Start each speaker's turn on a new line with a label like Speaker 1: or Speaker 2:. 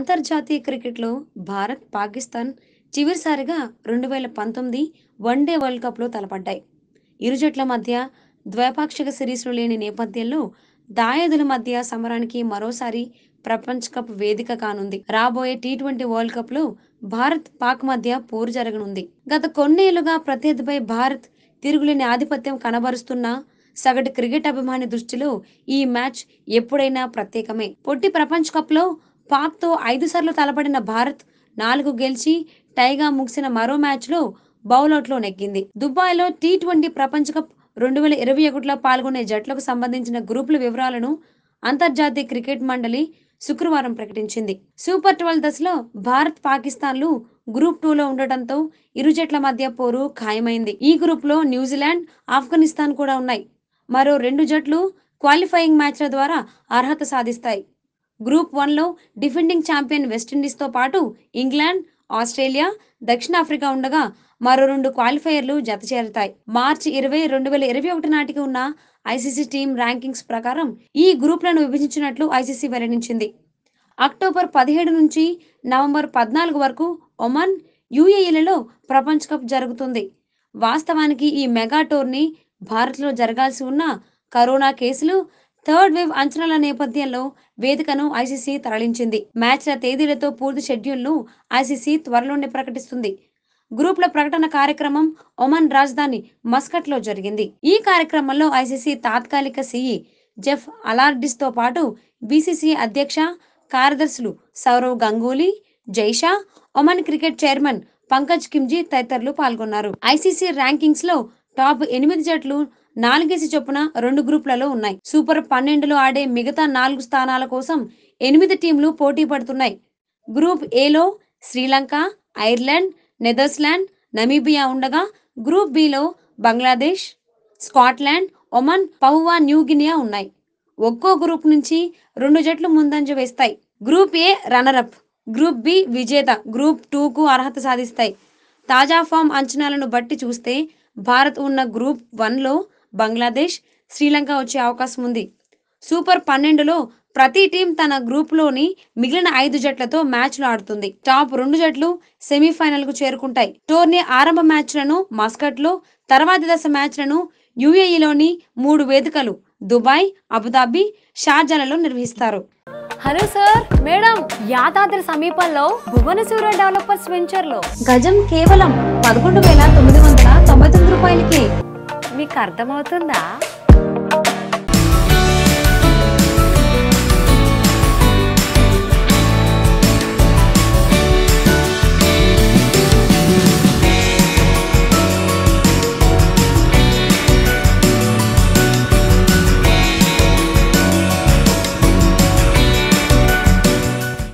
Speaker 1: అంతర్జాతీయ క్రికెట్లో భారత్ పాకిస్తాన్ చివరిసారిగా రెండు వేల పంతొమ్మిది వన్డే వరల్డ్ కప్లో తలపడ్డాయి ఇరు జట్ల మధ్య ద్వైపాక్షిక సిరీస్లు లేని నేపథ్యంలో దాయాదుల మధ్య సమరానికి మరోసారి ప్రపంచ కప్ వేదిక కానుంది రాబోయే టీ ట్వంటీ వరల్డ్ కప్ లో భారత్ పాక్ మధ్య పోరు జరగనుంది గత కొన్నేళ్లుగా ప్రత్యర్థిపై భారత్ తిరుగులేని ఆధిపత్యం కనబరుస్తున్న సగటు క్రికెట్ అభిమాని దృష్టిలో ఈ మ్యాచ్ ఎప్పుడైనా ప్రత్యేకమే పొట్టి ప్రపంచ కప్ లో పాక్తో ఐదు సార్లు తలపడిన భారత్ నాలుగు గెలిచి టైగా ముగిసిన మరో మ్యాచ్లో బౌలౌట్లో నెగ్గింది దుబాయ్లో టీ ట్వంటీ ప్రపంచ కప్ రెండు వేల ఇరవై ఒకటిలో పాల్గొనే జట్లకు సంబంధించిన గ్రూపుల వివరాలను అంతర్జాతీయ క్రికెట్ మండలి శుక్రవారం ప్రకటించింది సూపర్ ట్వెల్వ్ దశలో భారత్ పాకిస్తాన్లు గ్రూప్ టూలో ఉండటంతో ఇరు జట్ల మధ్య పోరు ఖాయమైంది ఈ గ్రూప్లో న్యూజిలాండ్ ఆఫ్ఘనిస్తాన్ కూడా ఉన్నాయి మరో రెండు జట్లు క్వాలిఫైయింగ్ మ్యాచ్ల ద్వారా అర్హత సాధిస్తాయి గ్రూప్ వన్లో డిఫెండింగ్ ఛాంపియన్ వెస్టిండీస్తో పాటు ఇంగ్లాండ్ ఆస్ట్రేలియా దక్షిణాఫ్రికా ఉండగా మరో రెండు క్వాలిఫైయర్లు జత చేరుతాయి మార్చి ఇరవై రెండు వేల ఇరవై ఒకటి నాటికి ఉన్న ఐసీసీ టీం ర్యాంకింగ్స్ ప్రకారం ఈ గ్రూప్లను విభజించినట్లు ఐసీసీ వెల్లడించింది అక్టోబర్ పదిహేడు నుంచి నవంబర్ పద్నాలుగు వరకు ఒమన్ యూఏఈలలో ప్రపంచ కప్ జరుగుతుంది వాస్తవానికి ఈ మెగా టోర్నీ భారత్లో జరగాల్సి ఉన్న కరోనా కేసులు థర్డ్ వేవ్ అంచనాల నేపథ్యంలో వేదికను ఐసీసీ తరలించింది మ్యాచ్ల తేదీలతో పూర్తి షెడ్యూల్ను ఐసీసీ త్వరలోనే ప్రకటిస్తుంది గ్రూప్ల ప్రకటన కార్యక్రమం ఒమన్ రాజధాని మస్కట్లో జరిగింది ఈ కార్యక్రమంలో ఐసీసీ తాత్కాలిక సిఇ జెఫ్ అలార్డిస్తో పాటు బీసీసీ అధ్యక్ష కార్యదర్శులు Sourav Ganguly Jay Shah Oman cricket chairman Pankaj Khimji తదితరులు పాల్గొన్నారు ఐసీసీ ర్యాంకింగ్స్ లో టాప్ ఎనిమిది జట్లు నాలుగేసి చొప్పున రెండు గ్రూపులలో ఉన్నాయి సూపర్ పన్నెండులో ఆడే మిగతా నాలుగు స్థానాల కోసం ఎనిమిది టీంలు పోటీ పడుతున్నాయి గ్రూప్ ఏలో శ్రీలంక ఐర్లాండ్ నెదర్స్లాండ్ నమీబియా ఉండగా గ్రూప్ బిలో Bangladesh Scotland Oman Papua New Guinea ఉన్నాయి ఒక్కో గ్రూప్ నుంచి రెండు జట్లు ముందంజ వేస్తాయి group A runner-up group B విజేత గ్రూప్ టూకు అర్హత సాధిస్తాయి తాజా ఫామ్ అంచనాలను బట్టి చూస్తే భారత్ ఉన్న గ్రూప్ వన్లో బంగ్లాదేశ్ శ్రీలంక వచ్చే అవకాశం ఉంది సూపర్ పన్నెండులో ప్రతి టీం తన గ్రూప్లోని మిగిలిన ఐదు జట్లతో మ్యాచ్లు ఆడుతుంది టాప్ రెండు జట్లు సెమీఫైనల్కు చేరుకుంటాయి టోర్నీ ఆరంభ మ్యాచ్లను మస్కట్లో తర్వాతి దశ మ్యాచ్లను యుఏఈలోని మూడు వేదికలు దుబాయ్ అబుదాబి షార్జాలలో నిర్వహిస్తారు హలో సార్ మేడం యాదాద్రి సమీపంలో భువనసూర్య డెవలపర్స్ వెంచర్ లో గజం కేవలం పదకొండు వేల తొమ్మిది వందల నీకు అర్థమవుతుందా